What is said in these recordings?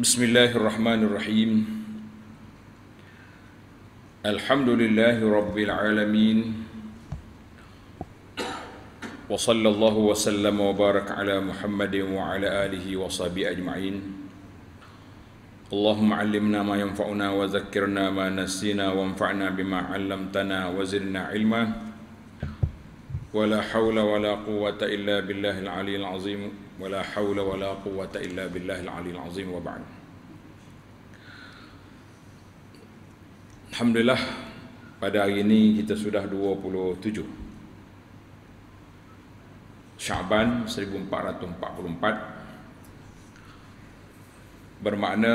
بسم الله الرحمن الرحيم الحمد لله رب العالمين وصلى الله وسلم وبارك على محمد وعلى آله وصحبه أجمعين اللهم علمنا ما ينفعنا وذكرنا ما نسينا وانفعنا بما علمتنا وزدنا علما ولا حول ولا قوة إلا بالله العلي العظيم ولا حول ولا قوة إلا بالله Azim, العظيم وبعد Alhamdulillah pada hari ini kita sudah 27 Syaban 1444 Bermakna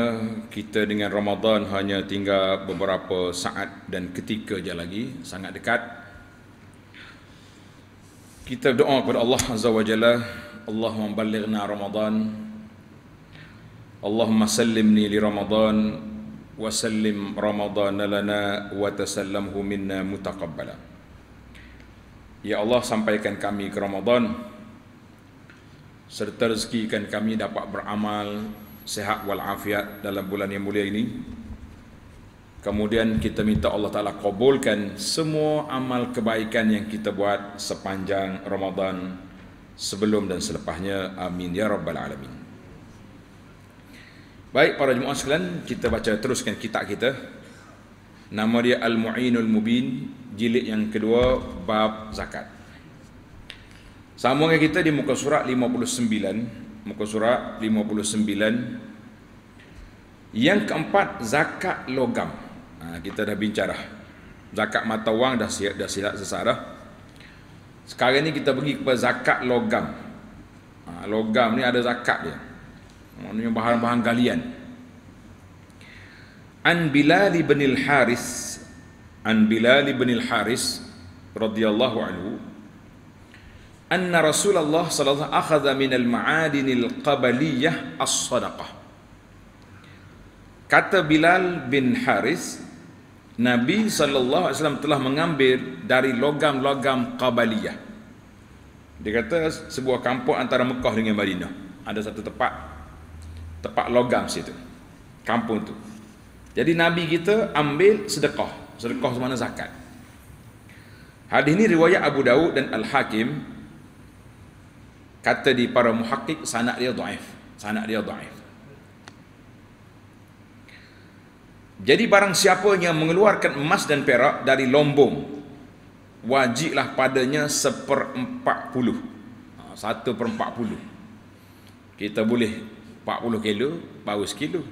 kita dengan Ramadan hanya tinggal beberapa saat dan ketika je lagi Sangat dekat Kita doa kepada Allah Azza wa Jalla اللهم بلغنا رمضان اللهم سلمني لرمضان وسلم رمضان لنا وتسلمه منا متقبلا Ya Allah sampaikan kami ke Ramadan serta rezekikan kami dapat beramal sehat wal afiat dalam bulan yang mulia ini Kemudian kita minta Allah Ta'ala kabulkan semua amal kebaikan yang kita buat sepanjang Ramadan sebelum dan selepasnya. Amin ya rabbal alamin. Baik para jemaah sekalian, kita baca teruskan kitab kita. Nama dia Al-Mu'inul Mubin, jilid yang kedua, bab zakat. Sambungan kita di muka surat 59, muka surat 59. Yang keempat, zakat logam. Ha, kita dah bincarah, Zakat mata wang dah siap dah silat sesarah. Sekarang ni kita pergi kepada zakat logam. Ha, logam ni ada zakat dia. Maknanya bahan-bahan galian. An Bilal bin Al-Haris An Bilal bin Al-Haris radhiyallahu anhu أن رسول الله صلى الله عليه وسلم أخذ من المعادن القبلية الصدقة Kata Bilal bin Haris. Nabi SAW telah mengambil dari logam-logam Qabaliyah. Dia kata sebuah kampung antara Mekah dengan Madinah. Ada satu tempat, tempat logam situ. Kampung tu. Jadi Nabi kita ambil sedekah. Sedekah semana zakat. Hadis ini riwayat Abu Dawud dan Al-Hakim kata di para muhakkik sanak dia da'if. Sanak dia da'if. Jadi barang siapa yang mengeluarkan emas dan perak dari lombong, wajiblah padanya seperempat puluh. Ha, satu perempat puluh. Kita boleh empat puluh kilo, baru sekilo.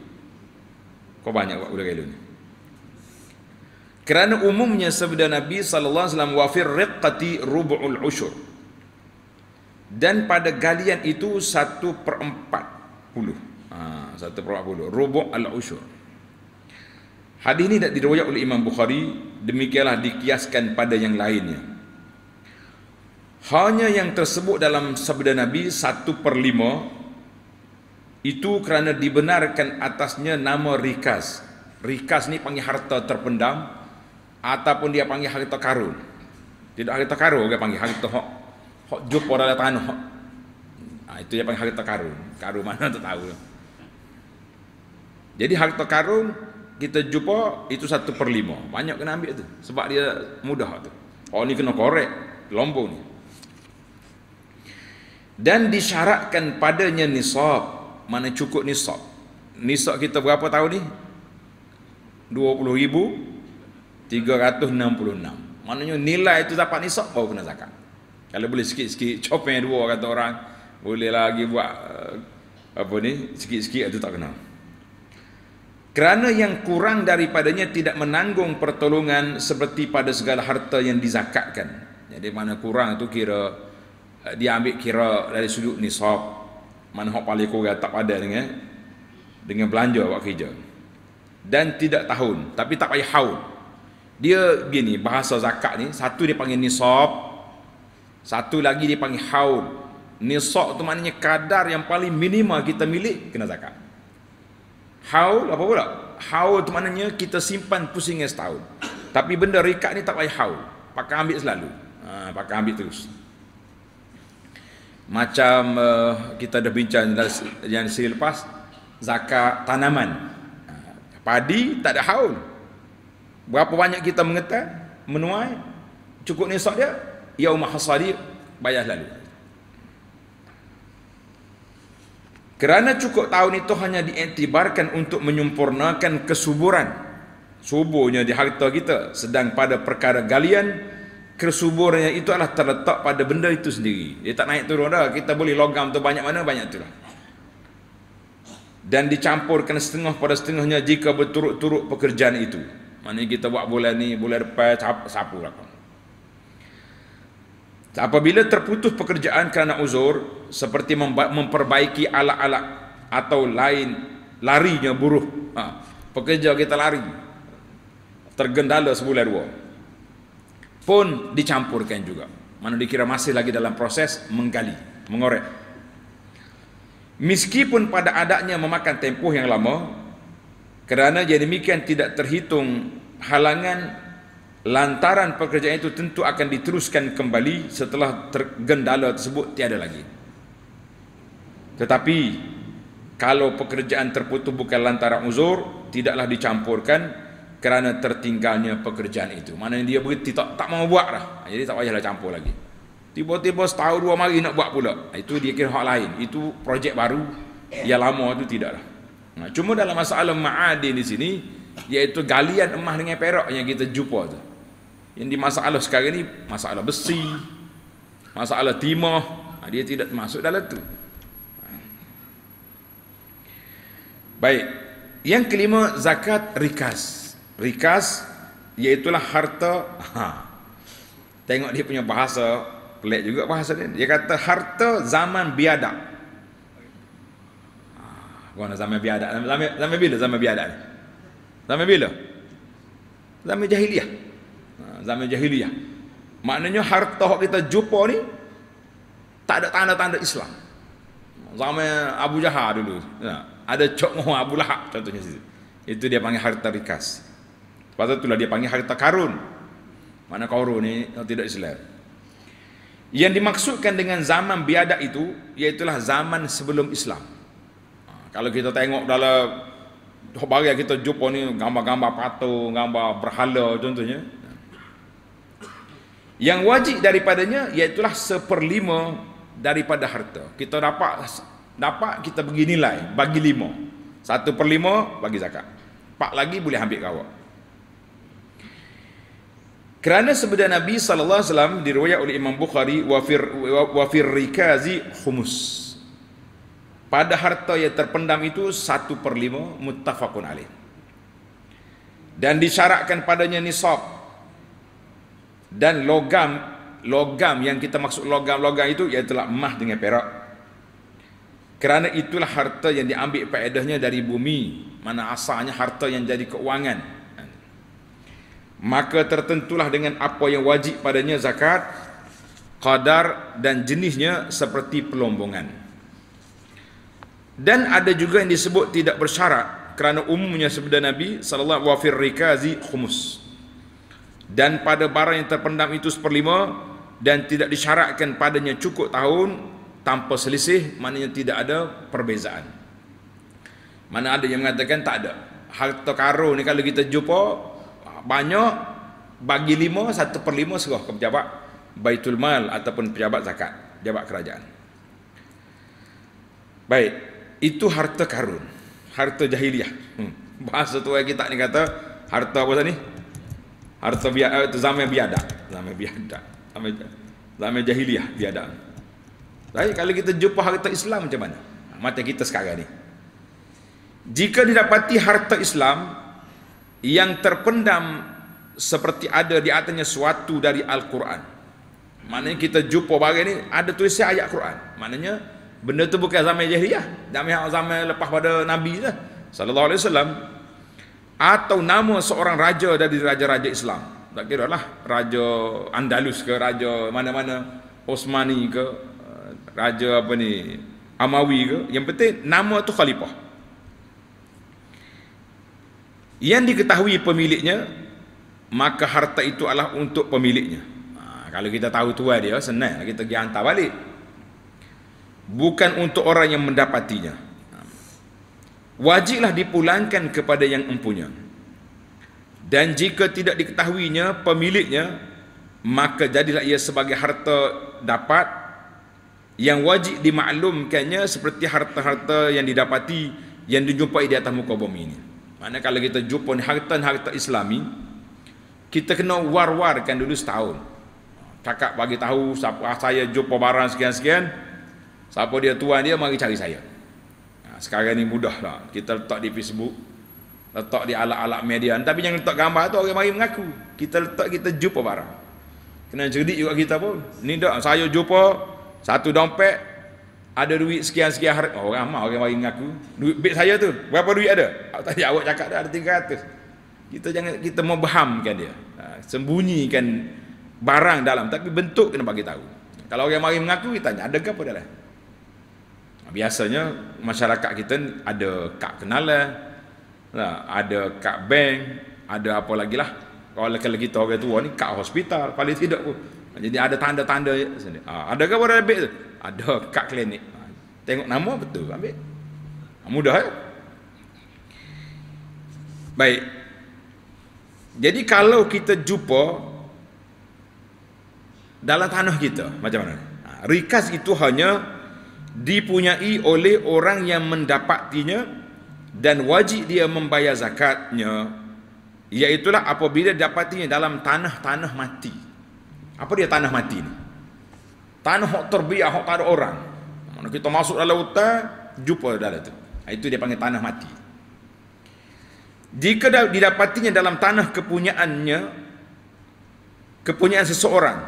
Kau banyak empat puluh kilo ni. Kerana umumnya sabda Nabi sallallahu alaihi wasallam wafir riqqati rubu'ul usyur. Dan pada galian itu 1/40. Ah, 1/40. Rubu' al-usyur. Hadis ini tidak diriwayat oleh Imam Bukhari, demikianlah dikiaskan pada yang lainnya. Hanya yang tersebut dalam sabda Nabi satu per lima itu kerana dibenarkan atasnya nama rikas. Rikas ni panggil harta terpendam ataupun dia panggil harta karun. Tidak harta karun dia panggil harta hok hok jup orang datang hok. Ha, itu dia panggil harta karun. Karun mana tu tahu. Jadi harta karun kita jumpa itu satu per lima. Banyak kena ambil tu. Sebab dia mudah tu. Oh ni kena korek. Lombong ni. Dan disyaratkan padanya nisab. Mana cukup nisab. Nisab kita berapa tahun ni? 20,366. Maknanya nilai itu dapat nisab baru kena zakat. Kalau boleh sikit-sikit copeng dua kata orang. Boleh lagi buat eh, apa ni. Sikit-sikit itu tak kenal kerana yang kurang daripadanya tidak menanggung pertolongan seperti pada segala harta yang dizakatkan jadi mana kurang itu kira eh, diambil kira dari sudut nisab mana hok paling kurang tak ada dengan dengan belanja buat kerja dan tidak tahun tapi tak payah haul dia begini bahasa zakat ni satu dia panggil nisab satu lagi dia panggil haul nisab tu maknanya kadar yang paling minima kita milik kena zakat Haul apa pula? Haul tu maknanya kita simpan pusingnya setahun. Tapi benda rekat ni tak payah haul. Pakai ambil selalu. Ha, pakai ambil terus. Macam uh, kita dah bincang yang seri lepas. Zakat tanaman. Ha, padi tak ada haul. Berapa banyak kita mengetah, menuai, cukup nisab dia, ya umah hasadi, bayar selalu. Kerana cukup tahun itu hanya diiktibarkan untuk menyempurnakan kesuburan. Suburnya di harta kita. Sedang pada perkara galian, kesuburnya itu adalah terletak pada benda itu sendiri. Dia tak naik turun dah. Kita boleh logam tu banyak mana, banyak tu lah. Dan dicampurkan setengah pada setengahnya jika berturut-turut pekerjaan itu. Maknanya kita buat bulan ni, bulan depan, sapu lah. Apabila terputus pekerjaan kerana uzur seperti memperbaiki alat-alat atau lain larinya buruh. Ha, pekerja kita lari. Tergendala sebulan dua. Pun dicampurkan juga. Mana dikira masih lagi dalam proses menggali, mengorek. Meskipun pada adatnya memakan tempoh yang lama kerana jadi demikian tidak terhitung halangan lantaran pekerjaan itu tentu akan diteruskan kembali setelah tergendala tersebut tiada lagi tetapi kalau pekerjaan terputus bukan lantaran uzur tidaklah dicampurkan kerana tertinggalnya pekerjaan itu Mana dia berhenti tak, tak mau buat dah ha, jadi tak payahlah campur lagi tiba-tiba setahun dua hari nak buat pula ha, itu dia kira hak lain itu projek baru yang lama itu tidaklah nah, ha, cuma dalam masalah ma'adin di sini iaitu galian emas dengan perak yang kita jumpa tu yang di masalah sekarang ni masalah besi, masalah timah, ha, dia tidak masuk dalam tu. Baik. Yang kelima zakat rikas. Rikas iaitu harta. Ha. Tengok dia punya bahasa, pelik juga bahasa dia. Dia kata harta zaman biadab. Ha, kau nak zaman biadab? Zaman, zaman bila zaman biadab? Zaman bila? Zaman jahiliah zaman jahiliyah. Maknanya harta yang kita jumpa ni tak ada tanda-tanda Islam. Zaman Abu Jahar dulu. Ya. Ada Cok Mohon Abu Lahab contohnya situ. Itu dia panggil harta rikas. Lepas itulah dia panggil harta karun. Mana karun ni yang tidak Islam. Yang dimaksudkan dengan zaman biadab itu, iaitulah zaman sebelum Islam. Ha, kalau kita tengok dalam Hari kita jumpa ni gambar-gambar patung, gambar berhala contohnya. Ya. Yang wajib daripadanya iaitulah seperlima daripada harta. Kita dapat dapat kita bagi nilai, bagi lima. Satu per lima bagi zakat. Empat lagi boleh ambil kawak. Kerana sebenarnya Nabi sallallahu alaihi wasallam oleh Imam Bukhari wa fir rikazi khumus. Pada harta yang terpendam itu satu per lima muttafaqun alaih. Dan disyaratkan padanya nisab dan logam logam yang kita maksud logam-logam itu iaitu emas dengan perak kerana itulah harta yang diambil faedahnya dari bumi mana asalnya harta yang jadi keuangan maka tertentulah dengan apa yang wajib padanya zakat kadar dan jenisnya seperti pelombongan dan ada juga yang disebut tidak bersyarat kerana umumnya sebenarnya Nabi sallallahu alaihi wasallam wafir rikazi khumus dan pada barang yang terpendam itu seperlima dan tidak disyaratkan padanya cukup tahun tanpa selisih maknanya tidak ada perbezaan mana ada yang mengatakan tak ada harta karun ni kalau kita jumpa banyak bagi lima satu per lima serah ke pejabat baitul mal ataupun pejabat zakat pejabat kerajaan baik itu harta karun harta jahiliah hmm. bahasa tua kita ni kata harta apa ni harta biada, eh, zaman biada, zaman biada, zaman zaman jahiliyah biada. Tapi kalau kita jumpa harta Islam macam mana? Mata kita sekarang ni. Jika didapati harta Islam yang terpendam seperti ada di atasnya suatu dari Al-Quran. Maknanya kita jumpa barang ni ada tulis ayat Quran. Maknanya benda tu bukan zaman jahiliyah, zaman zaman lepas pada Nabi lah. Sallallahu alaihi wasallam atau nama seorang raja dari raja-raja Islam. Tak kira lah raja Andalus ke raja mana-mana Osmani ke eh, raja apa ni Amawi ke yang penting nama tu khalifah. Yang diketahui pemiliknya maka harta itu adalah untuk pemiliknya. Ha, kalau kita tahu tuan dia senang lah kita pergi hantar balik. Bukan untuk orang yang mendapatinya wajiblah dipulangkan kepada yang empunya dan jika tidak diketahuinya pemiliknya maka jadilah ia sebagai harta dapat yang wajib dimaklumkannya seperti harta-harta yang didapati yang dijumpai di atas muka bumi ini mana kalau kita jumpa harta-harta islami kita kena war-warkan dulu setahun kakak bagi tahu siapa saya jumpa barang sekian-sekian siapa dia tuan dia mari cari saya sekarang ni mudah lah. Kita letak di Facebook. Letak di alat-alat media. Tapi jangan letak gambar tu orang mari mengaku. Kita letak kita jumpa barang. Kena cerdik juga kita pun. Ni dah saya jumpa satu dompet ada duit sekian-sekian harga. Oh, ramai orang mari mengaku. Duit beg saya tu. Berapa duit ada? Tadi awak cakap dah ada 300. Kita jangan kita mau membahamkan dia. Ha, sembunyikan barang dalam tapi bentuk kena bagi tahu. Kalau orang mari mengaku kita tanya ada ke apa dalam? biasanya masyarakat kita ada kad kenalan lah, ada kad bank ada apa lagi lah kalau kalau kita orang tua ni kad hospital paling tidak pun jadi ada tanda-tanda sini ha, ada ke orang lebih tu ada kad klinik ha, tengok nama betul ambil ha, mudah ya baik jadi kalau kita jumpa dalam tanah kita macam mana ha, rikas itu hanya dipunyai oleh orang yang mendapatinya dan wajib dia membayar zakatnya iaitulah apabila dapatinya dalam tanah-tanah mati apa dia tanah mati ni? tanah yang terbiak, yang tak ada orang Mana kita masuk dalam hutan, jumpa dalam itu itu dia panggil tanah mati jika didapatinya dalam tanah kepunyaannya kepunyaan seseorang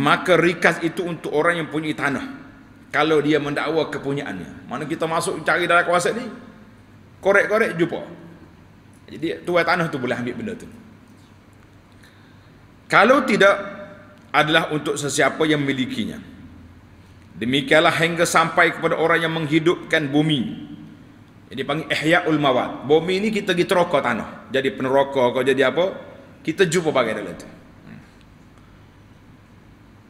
maka rikas itu untuk orang yang punya tanah kalau dia mendakwa kepunyaannya mana kita masuk cari dalam kawasan ni korek-korek jumpa jadi tuan tanah tu boleh ambil benda tu kalau tidak adalah untuk sesiapa yang memilikinya demikianlah hingga sampai kepada orang yang menghidupkan bumi jadi panggil ihya'ul mawat bumi ni kita pergi teroka tanah jadi peneroka kau jadi apa kita jumpa bagai dalam tu hmm.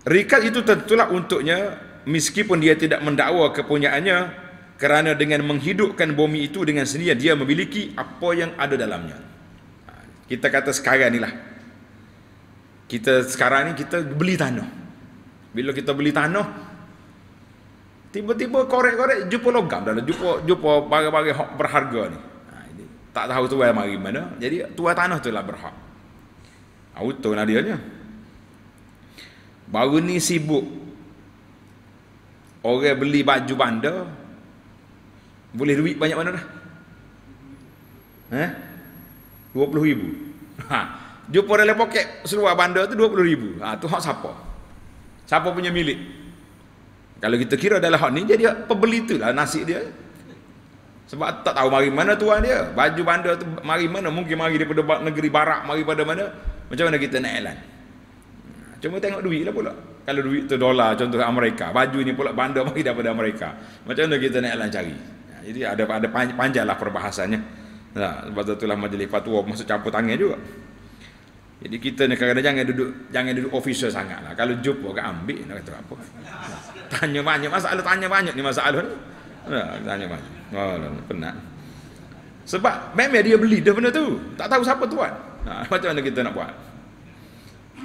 Rikat itu tentulah untuknya meskipun dia tidak mendakwa kepunyaannya kerana dengan menghidupkan bumi itu dengan sendirian, dia memiliki apa yang ada dalamnya ha, kita kata sekarang inilah kita sekarang ni kita beli tanah bila kita beli tanah tiba-tiba korek-korek jumpa logam dalam jumpa jumpa barang-barang hak berharga ni ha, tak tahu tuan mari mana jadi tuan tanah tu lah berhak auto ha, nadianya baru ni sibuk Orang beli baju bandar boleh duit banyak mana dah? Eh? 20 ribu. Ha. Jumpa dalam poket seluar bandar tu 20 ribu. Ha, tu hak siapa? Siapa punya milik? Kalau kita kira adalah hak ni, jadi pembeli tu lah nasib dia. Sebab tak tahu mari mana tuan dia. Baju bandar tu mari mana. Mungkin mari daripada negeri barak, mari pada mana. Macam mana kita nak elan? Hmm, cuma tengok duit lah pula kalau duit tu dolar contoh Amerika baju ni pula bandar bagi daripada Amerika macam mana kita nak elan cari ha, jadi ada ada panjang lah perbahasannya nah, ha, sebab itulah majlis fatwa masuk campur tangan juga jadi kita ni kadang-kadang jangan duduk jangan duduk sangat lah. kalau jumpa ke ambil nak kata apa ha, tanya banyak masalah tanya banyak ni masalah ni nah, tanya banyak oh, penat sebab memang dia beli dah benda tu tak tahu siapa tuan nah, macam mana kita nak buat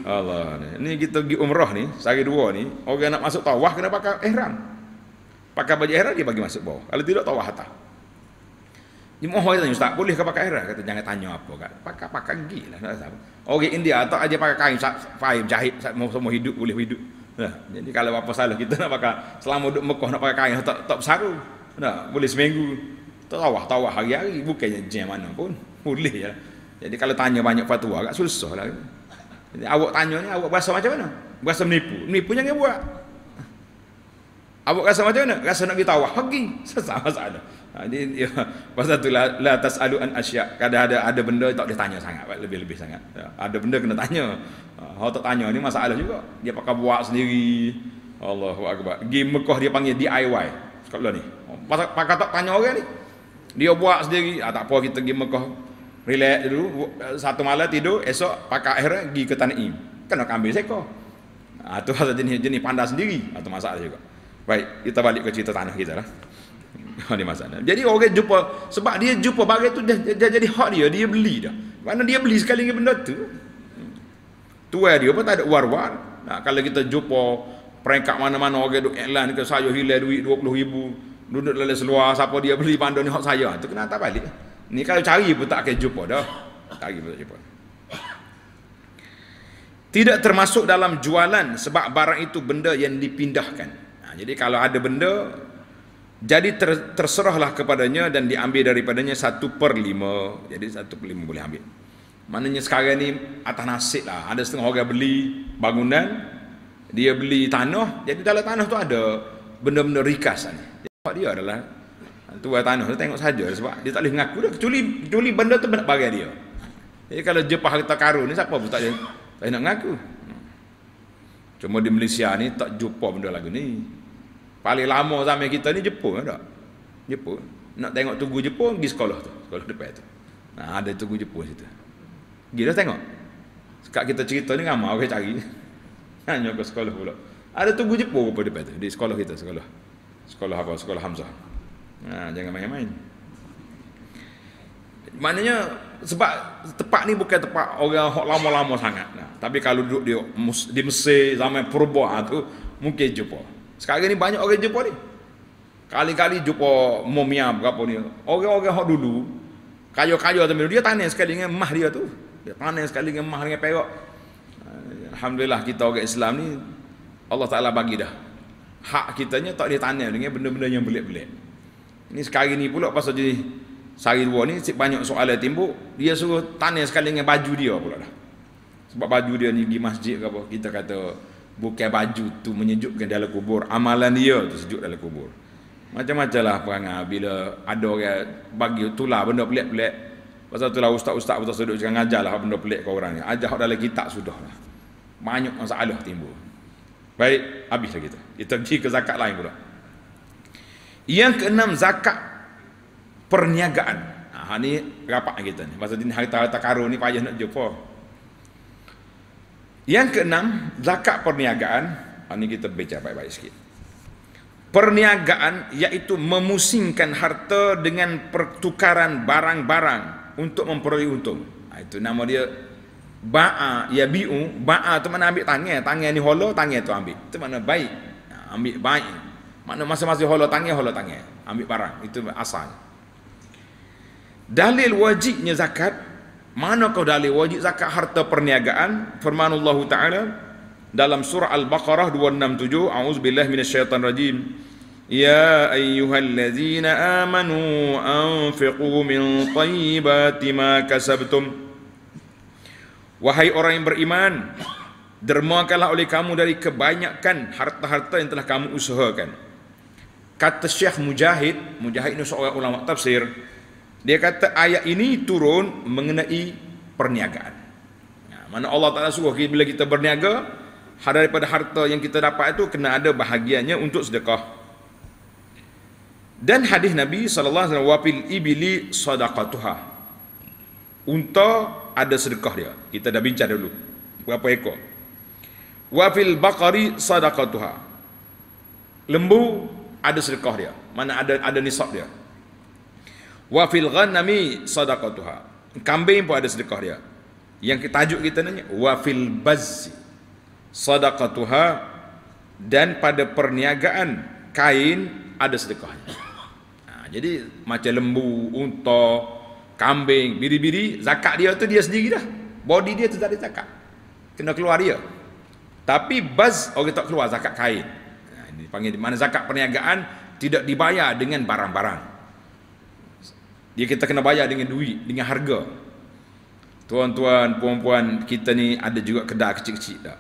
Allah ni. Ni kita pergi umrah ni, sehari dua ni, orang nak masuk tawah kena pakai ihram. Pakai baju ihram dia bagi masuk bawah. Kalau tidak tawah atas. Dia mohon dia Ustaz, boleh ke pakai ihram? Kata, jangan tanya apa, Kak. Pakai, pakai gi lah. Orang India, atau aja pakai kain, Ustaz, fahim, jahit, semua hidup, boleh hidup. Nah, jadi kalau apa salah, kita nak pakai, selama duduk Mekah nak pakai kain, tak, tak bersaru. Nah, boleh seminggu. Tawah, tawah hari-hari, bukannya jam mana pun. Boleh ya. Jadi kalau tanya banyak fatwa, agak susah lah. Awak tanya ni awak rasa macam mana? Rasa menipu. Menipu dia buat. Awak rasa macam mana? Rasa nak ditawah. Pergi. Sesama masalah. Ha, ini, ya, pasal tu lah, la tas'alu an asyak. Kadang ada ada benda tak boleh tanya sangat. Lebih-lebih sangat. Ha, ada benda kena tanya. Ha, tak tanya ni masalah juga. Dia pakai buat sendiri. Allahu Akbar. Di Mekah dia panggil DIY. Sekolah ni. Ha, pakai tak tanya orang ni. Dia buat sendiri. Ha, tak apa kita pergi Mekah. Relax dulu, eh, satu malam tidur, esok pakai air pergi ke tanah ini. Kan nak ambil seko. atau ah, itu hasil jenis, jenis panda sendiri, atau ah, masalah juga. Baik, kita balik ke cerita tanah kita lah. Ini masalah. Jadi orang jumpa, sebab dia jumpa bagai tu dia, dia, dia, jadi hak dia, dia beli dah. Mana dia beli sekali ni benda tu. Tuai dia pun tak ada war-war. Nah, kalau kita jumpa peringkat mana-mana orang duk elan ke saya hilang duit puluh ribu, duduk lelai seluar, siapa dia beli bandar ni hak saya. Ah, tu kenapa tak balik. Ni kalau cari pun tak akan jumpa dah. Cari pun tak jumpa. Tidak termasuk dalam jualan sebab barang itu benda yang dipindahkan. Nah, ha, jadi kalau ada benda, jadi ter, terserahlah kepadanya dan diambil daripadanya satu per lima. Jadi satu per lima boleh ambil. Maknanya sekarang ni atas nasib lah. Ada setengah orang beli bangunan, dia beli tanah. Jadi dalam tanah tu ada benda-benda rikas. Jadi, dia adalah tu buat tanah tu tengok saja lah sebab dia tak boleh mengaku dah kecuali kecuali benda tu benda bagi dia jadi kalau Jepang kita karun ni siapa pun tak boleh tak nak mengaku cuma di Malaysia ni tak jumpa benda lagu ni paling lama zaman kita ni Jepun tak Jepun nak tengok tugu Jepun pergi sekolah tu sekolah depan tu nah, ada tugu Jepun situ pergi dah tengok sekarang kita cerita ni ramai orang cari hanya ke sekolah pula ada tugu Jepun pun depan tu di sekolah kita sekolah sekolah apa sekolah Hamzah ha, jangan main-main maknanya sebab tempat ni bukan tempat orang hok lama-lama sangat nah, tapi kalau duduk di, di Mesir zaman purba ha, tu mungkin jumpa sekarang ni banyak orang jumpa ni kali-kali jumpa mumia berapa ni orang-orang hok dulu kayu-kayu tu dia tanya sekali dengan mah dia tu dia tanya sekali dengan mah dengan perak Alhamdulillah kita orang Islam ni Allah Ta'ala bagi dah hak kitanya tak ditanya dengan benda-benda yang belik-belik ini sekarang ni pula pasal jadi sehari dua ni cik banyak soalan timbul, dia suruh tanya sekali dengan baju dia pula lah Sebab baju dia ni di masjid ke apa, kita kata bukan baju tu menyejukkan dalam kubur, amalan dia tu sejuk dalam kubur. Macam-macam lah perangai bila ada orang bagi tulah benda pelik-pelik. Pasal tu ustaz-ustaz betul sedut jangan ajar lah benda pelik ke orang ni. Ajar orang dalam kitab sudah lah. Banyak masalah timbul. Baik, habislah kita. Kita pergi ke zakat lain pula. Yang keenam zakat perniagaan. Ah ha, ni rapat kita ni. Masa ni harta harta karun ni payah nak jumpa. Yang keenam zakat perniagaan. Ha, ni kita baca baik-baik sikit. Perniagaan iaitu memusingkan harta dengan pertukaran barang-barang untuk memperoleh untung. Ha, itu nama dia ba'a ya bi'u ba'a tu mana ambil tangan tangan ni holo tangan tu ambil tu mana baik ha, ambil baik mana masa-masa holo tangi holo tangi ambil barang itu asal. Dalil wajibnya zakat mana kau dalil wajib zakat harta perniagaan firman Allah Taala dalam surah Al-Baqarah 267 "A'uz auzubillahi rajim". Ya ayyuhallazina amanu anfiqu min thayyibati ma kasabtum Wahai orang yang beriman dermakanlah oleh kamu dari kebanyakan harta-harta yang telah kamu usahakan kata Syekh Mujahid, Mujahid ini seorang ulama tafsir, dia kata ayat ini turun mengenai perniagaan. Ya, mana Allah Ta'ala suruh bila kita berniaga, daripada harta yang kita dapat itu kena ada bahagiannya untuk sedekah. Dan hadis Nabi saw wafil ibili sadaqatuha. Unta ada sedekah dia. Kita dah bincang dulu. Berapa ekor? Wafil Bakari sadaqatuha. Lembu ada sedekah dia mana ada ada nisab dia wa fil ghanami sadaqatuha kambing pun ada sedekah dia yang kita tajuk kita nanya wa fil bazzi sadaqatuha dan pada perniagaan kain ada sedekahnya ha, jadi macam lembu unta kambing biri-biri zakat dia tu dia sendiri dah body dia tu tak ada zakat kena keluar dia tapi baz orang tak keluar zakat kain ini panggil di mana zakat perniagaan tidak dibayar dengan barang-barang. Dia kita kena bayar dengan duit, dengan harga. Tuan-tuan, puan-puan, kita ni ada juga kedai kecil-kecil tak?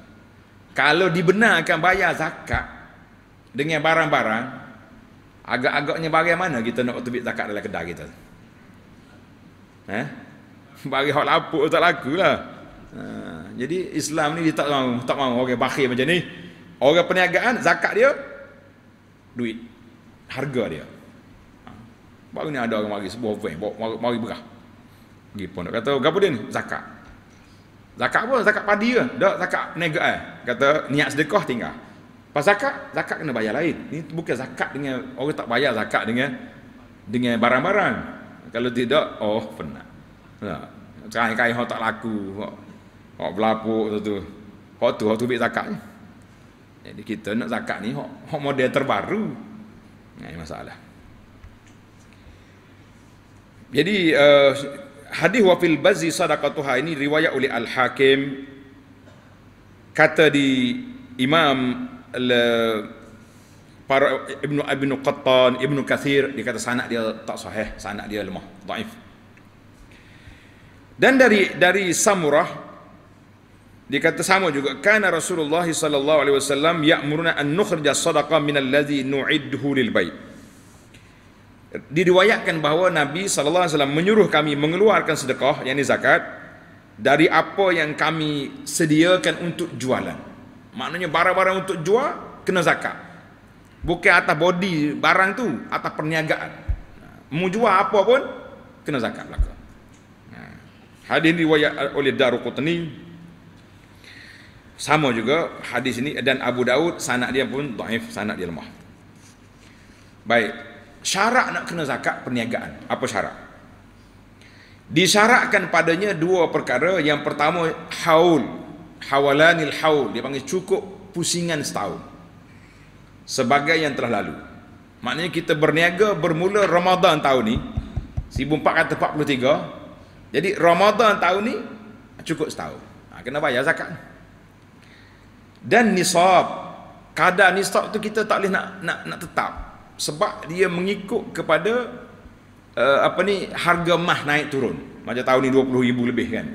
Kalau dibenarkan bayar zakat dengan barang-barang, agak-agaknya bagaimana kita nak terbit zakat dalam kedai kita? Eh? Bagi hak lapuk tak lakulah. Ha, jadi Islam ni dia tak mahu, tak mahu orang okay, bakhil macam ni. Orang perniagaan zakat dia duit harga dia. Ha. Baru ni ada orang mari sebuah van, bawa mari berah. Pergi pun kata, "Gapo dia ni? Zakat." Zakat apa? Zakat padi ke? Tak zakat perniagaan. Eh. Kata niat sedekah tinggal. Pas zakat, zakat kena bayar lain. Ini bukan zakat dengan orang tak bayar zakat dengan dengan barang-barang. Kalau tidak, oh penat. Tak. Sekarang kaya orang tak laku. Orang berlapuk tu. Orang tu, orang tu ambil zakat ni. Jadi kita nak zakat ni hok hok model terbaru. Nah, ini masalah. Jadi uh, hadis wa fil bazi sadaqatuha ini riwayat oleh Al Hakim kata di Imam al para Ibnu Abinu Qattan, Ibnu Katsir dikata kata dia tak sahih, sanak dia lemah, daif. Dan dari dari Samurah dia kata sama juga kana Rasulullah sallallahu alaihi wasallam ya'muruna an nukhrija sadaqa min allazi nu'idduhu lil bait. Diriwayatkan bahawa Nabi sallallahu alaihi wasallam menyuruh kami mengeluarkan sedekah yakni zakat dari apa yang kami sediakan untuk jualan. Maknanya barang-barang untuk jual kena zakat. Bukan atas body barang tu, atas perniagaan. Mau jual apa pun kena zakat belaka. Hadis riwayat oleh Daruqutni sama juga hadis ini dan Abu Daud sanad dia pun dhaif, sanad dia lemah. Baik. Syarat nak kena zakat perniagaan. Apa syarat? Disyaratkan padanya dua perkara. Yang pertama haul, hawalanil haul dia panggil cukup pusingan setahun. Sebagai yang telah lalu. Maknanya kita berniaga bermula Ramadan tahun ni 1443. Jadi Ramadan tahun ni cukup setahun. Ha, kena bayar zakat. Ni dan nisab kadar nisab tu kita tak boleh nak nak nak tetap sebab dia mengikut kepada uh, apa ni harga mah naik turun macam tahun ni 20000 lebih kan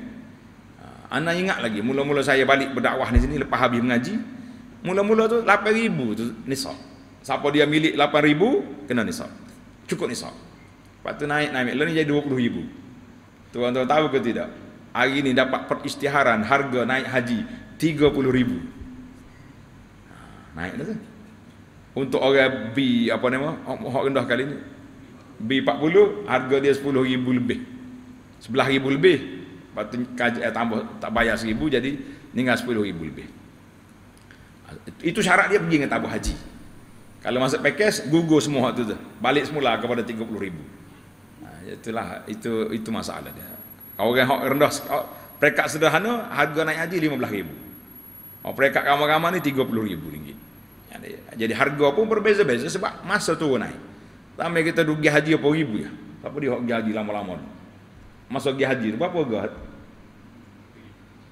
ah, Ana ingat lagi mula-mula saya balik berdakwah di sini lepas habis mengaji. Mula-mula tu 8000 tu nisab. Siapa dia milik 8000 kena nisab. Cukup nisab. Lepas tu naik naik lalu ni jadi 20000. Tuan-tuan tahu ke tidak? Hari ni dapat peristiharan harga naik haji 30000. Naik dah tu. Untuk orang B apa nama? Hak rendah kali ni. B40 harga dia 10000 lebih. 11000 lebih. Patu eh, tambah tak bayar 1000 jadi tinggal 10000 lebih. Itu syarat dia pergi dengan tabung haji. Kalau masuk pakej gugur semua hak tu tu. Balik semula kepada 30000. Ha itulah itu itu masalah dia. Orang hak rendah perekat sederhana harga naik haji 15000. Oh perekat ramai-ramai ni 30000 ringgit jadi harga pun berbeza-beza sebab masa tu naik. Sampai kita pergi haji apa ribu ya. Apa dia pergi haji lama-lama Masa pergi haji tu berapa harga?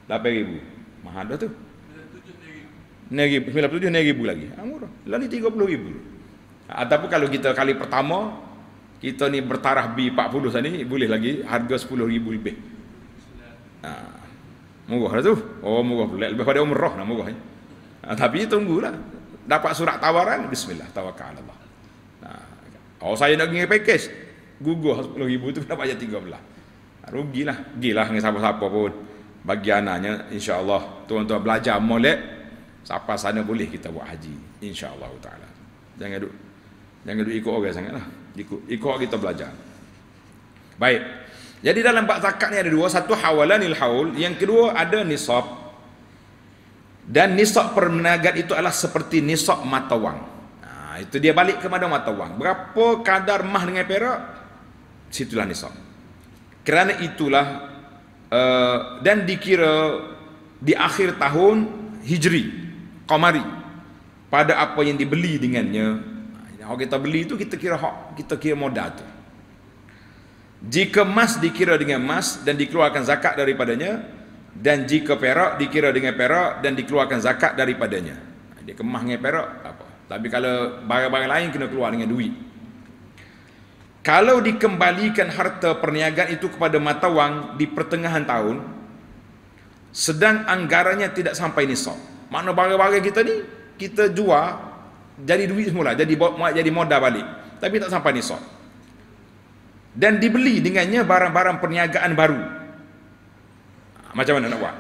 8 ribu. Mahal dah tu. 97 ribu. 97 lagi. Ha, murah. Lali 30 ribu. Ah, ataupun kalau kita kali pertama, kita ni bertarah B40 sana boleh lagi harga 10 ribu lebih. Ha. Murah dah tu. Oh murah. Lebih pada umrah lah murah. Ha, tapi tunggulah dapat surat tawaran bismillah tawakal Allah nah oh saya nak pergi pakej gugur 10 ribu tu kena bayar 13 belah Rugi lah, dengan siapa-siapa pun bagi anaknya insyaallah tuan-tuan belajar molek siapa sana boleh kita buat haji insyaallah taala jangan duk jangan duk ikut orang sangatlah ikut ikut orang kita belajar baik jadi dalam bab zakat ni ada dua satu hawalanil haul yang kedua ada nisab dan nisab perniagaan itu adalah seperti nisab mata wang. Ha, itu dia balik kepada mata wang. Berapa kadar mah dengan perak, situlah nisab. Kerana itulah, uh, dan dikira di akhir tahun hijri, komari, pada apa yang dibeli dengannya, yang kita beli itu kita kira hak, kita kira modal itu. Jika emas dikira dengan emas dan dikeluarkan zakat daripadanya, dan jika perak dikira dengan perak dan dikeluarkan zakat daripadanya dia kemah dengan perak apa tapi kalau barang-barang lain kena keluar dengan duit kalau dikembalikan harta perniagaan itu kepada mata wang di pertengahan tahun sedang anggarannya tidak sampai nisab makna barang-barang kita ni kita jual jadi duit semula jadi jadi modal balik tapi tak sampai nisab dan dibeli dengannya barang-barang perniagaan baru macam mana nak buat?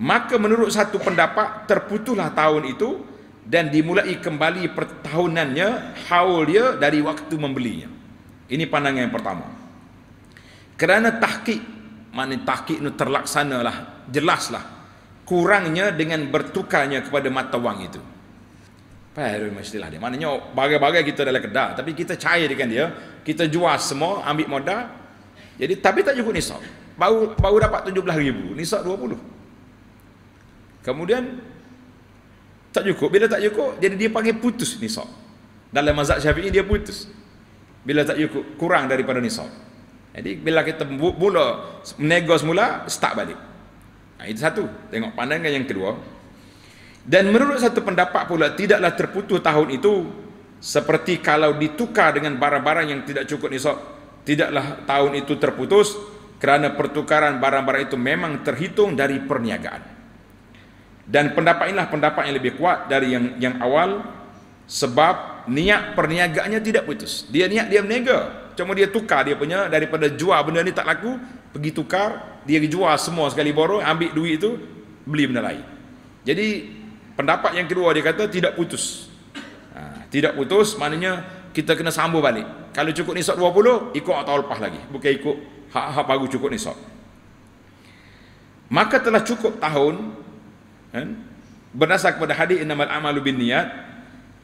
Maka menurut satu pendapat terputuslah tahun itu dan dimulai kembali pertahunannya haul dia dari waktu membelinya. Ini pandangan yang pertama. Kerana tahqiq mana tahqiq itu terlaksanalah jelaslah kurangnya dengan bertukarnya kepada mata wang itu. Pahal mestilah dia. Maknanya bagai-bagai kita dalam kedal. Tapi kita cair dengan dia. Kita jual semua, ambil modal. Jadi tapi tak cukup nisab baru baru dapat 17000 nisab 20 kemudian tak cukup bila tak cukup jadi dia panggil putus nisab dalam mazhab syafi'i dia putus bila tak cukup kurang daripada nisab jadi bila kita mula menego mula start balik nah, itu satu tengok pandangan yang kedua dan menurut satu pendapat pula tidaklah terputus tahun itu seperti kalau ditukar dengan barang-barang yang tidak cukup nisab tidaklah tahun itu terputus kerana pertukaran barang-barang itu memang terhitung dari perniagaan. Dan pendapat inilah pendapat yang lebih kuat dari yang yang awal sebab niat perniagaannya tidak putus. Dia niat dia berniaga. Cuma dia tukar dia punya daripada jual benda ni tak laku, pergi tukar, dia jual semua sekali boro, ambil duit itu beli benda lain. Jadi pendapat yang kedua dia kata tidak putus. Ha, tidak putus maknanya kita kena sambung balik. Kalau cukup ni 20, ikut atau lepas lagi. Bukan ikut hak-hak baru cukup nisab. Maka telah cukup tahun kan, berdasar kepada hadis innamal amalu bin niat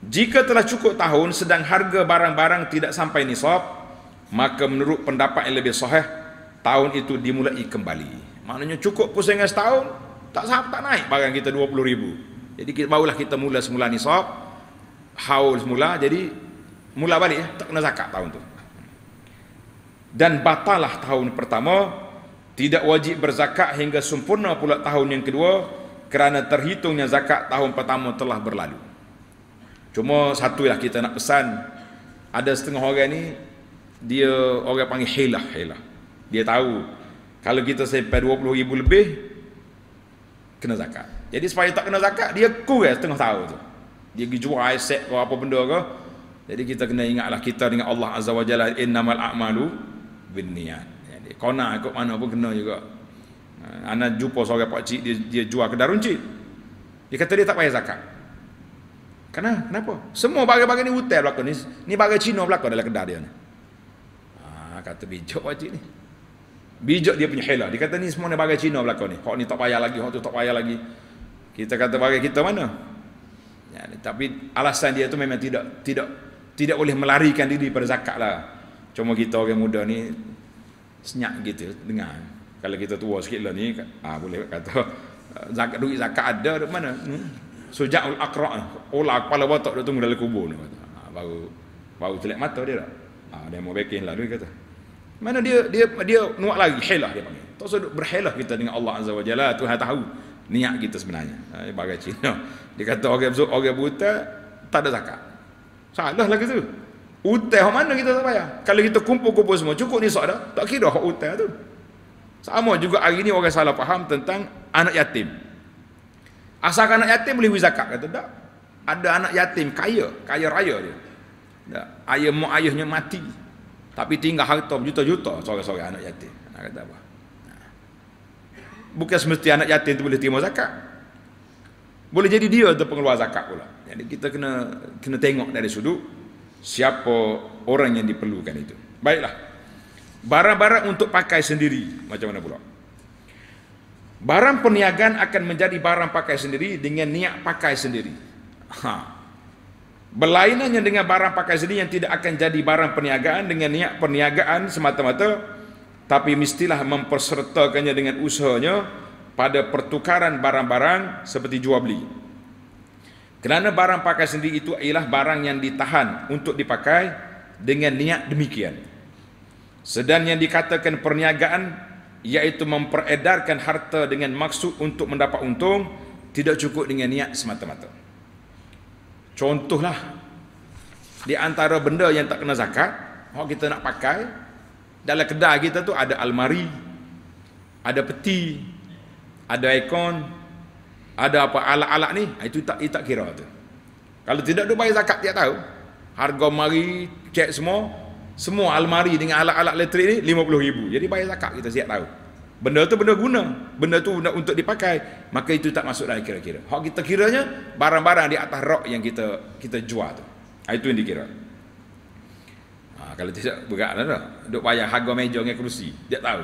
jika telah cukup tahun sedang harga barang-barang tidak sampai nisab maka menurut pendapat yang lebih sahih tahun itu dimulai kembali. Maknanya cukup pusingan setahun tak sah tak naik barang kita 20 ribu. Jadi kita barulah kita mula semula nisab haul semula jadi mula balik ya, tak kena zakat tahun tu dan batalah tahun pertama tidak wajib berzakat hingga sempurna pula tahun yang kedua kerana terhitungnya zakat tahun pertama telah berlalu cuma satu lah kita nak pesan ada setengah orang ni dia orang panggil hilah hilah dia tahu kalau kita sampai 20 ribu lebih kena zakat jadi supaya tak kena zakat dia kurang setengah tahun tu dia pergi jual aset ke apa benda ke jadi kita kena ingatlah kita dengan Allah Azza wa Jalla innamal a'malu bin niat. Jadi ya, kona ikut mana pun kena juga. Ha, ana jumpa seorang pak cik dia, dia jual kedai runcit. Dia kata dia tak payah zakat. Kena, Kenapa? Semua barang-barang ni hutan belakang ni. Ni barang Cina belakon dalam kedai dia ni. Ah, kata bijak pak cik ni. Bijak dia punya hela. Dia kata ni semua ni barang Cina belakang ni. Hak ni tak payah lagi, hak tu tak payah lagi. Kita kata barang kita mana? Ya, tapi alasan dia tu memang tidak tidak tidak boleh melarikan diri pada zakat lah. Cuma kita orang muda ni senyap gitu dengar. Kalau kita tua sikit lah ni, ah, boleh kata ah, zakat duit zakat ada di mana? Hmm? Sejak ul akra ulah kepala botak dia tunggu dalam kubur ni kata. Ah, baru baru celik mata dia dah. Ah, dia mau bekin lah dia kata. Mana dia dia dia, dia nuak lagi helah dia panggil. Tak usah berhelah kita dengan Allah Azza wa Jalla Tuhan tahu niat kita sebenarnya. Ah, bagai Cina. Dia kata orang orang buta tak ada zakat. Salah lah gitu. Gitu. Hutang mana kita tak bayar? Kalau kita kumpul-kumpul semua, cukup ni dah. Tak kira hak hutang tu. Sama juga hari ni orang salah faham tentang anak yatim. Asalkan anak yatim boleh beri zakat. Kata tak. Ada anak yatim kaya. Kaya raya dia. Tak. Ayah mak ayahnya mati. Tapi tinggal harta juta-juta seorang-seorang anak yatim. Nak kata apa? Bukan semestinya anak yatim tu boleh terima zakat. Boleh jadi dia tu pengeluar zakat pula. Jadi kita kena kena tengok dari sudut siapa orang yang diperlukan itu. Baiklah. Barang-barang untuk pakai sendiri macam mana pula? Barang perniagaan akan menjadi barang pakai sendiri dengan niat pakai sendiri. Ha. Berlainannya dengan barang pakai sendiri yang tidak akan jadi barang perniagaan dengan niat perniagaan semata-mata tapi mestilah mempersertakannya dengan usahanya pada pertukaran barang-barang seperti jual beli. Kerana barang pakai sendiri itu ialah barang yang ditahan untuk dipakai dengan niat demikian. Sedang yang dikatakan perniagaan iaitu memperedarkan harta dengan maksud untuk mendapat untung tidak cukup dengan niat semata-mata. Contohlah di antara benda yang tak kena zakat, kalau kita nak pakai dalam kedai kita tu ada almari, ada peti, ada aircon, ada apa alat-alat ni ha, itu tak itu tak kira tu kalau tidak dia bayar zakat dia tahu harga mari cek semua semua almari dengan alat-alat elektrik ni ribu. jadi bayar zakat kita siap tahu benda tu benda guna benda tu benda untuk dipakai maka itu tak masuk dalam kira-kira hak kita kiranya barang-barang di atas rok yang kita kita jual tu ha, itu yang dikira ha, kalau tidak berat lah dah duk bayar harga meja dengan kerusi dia tahu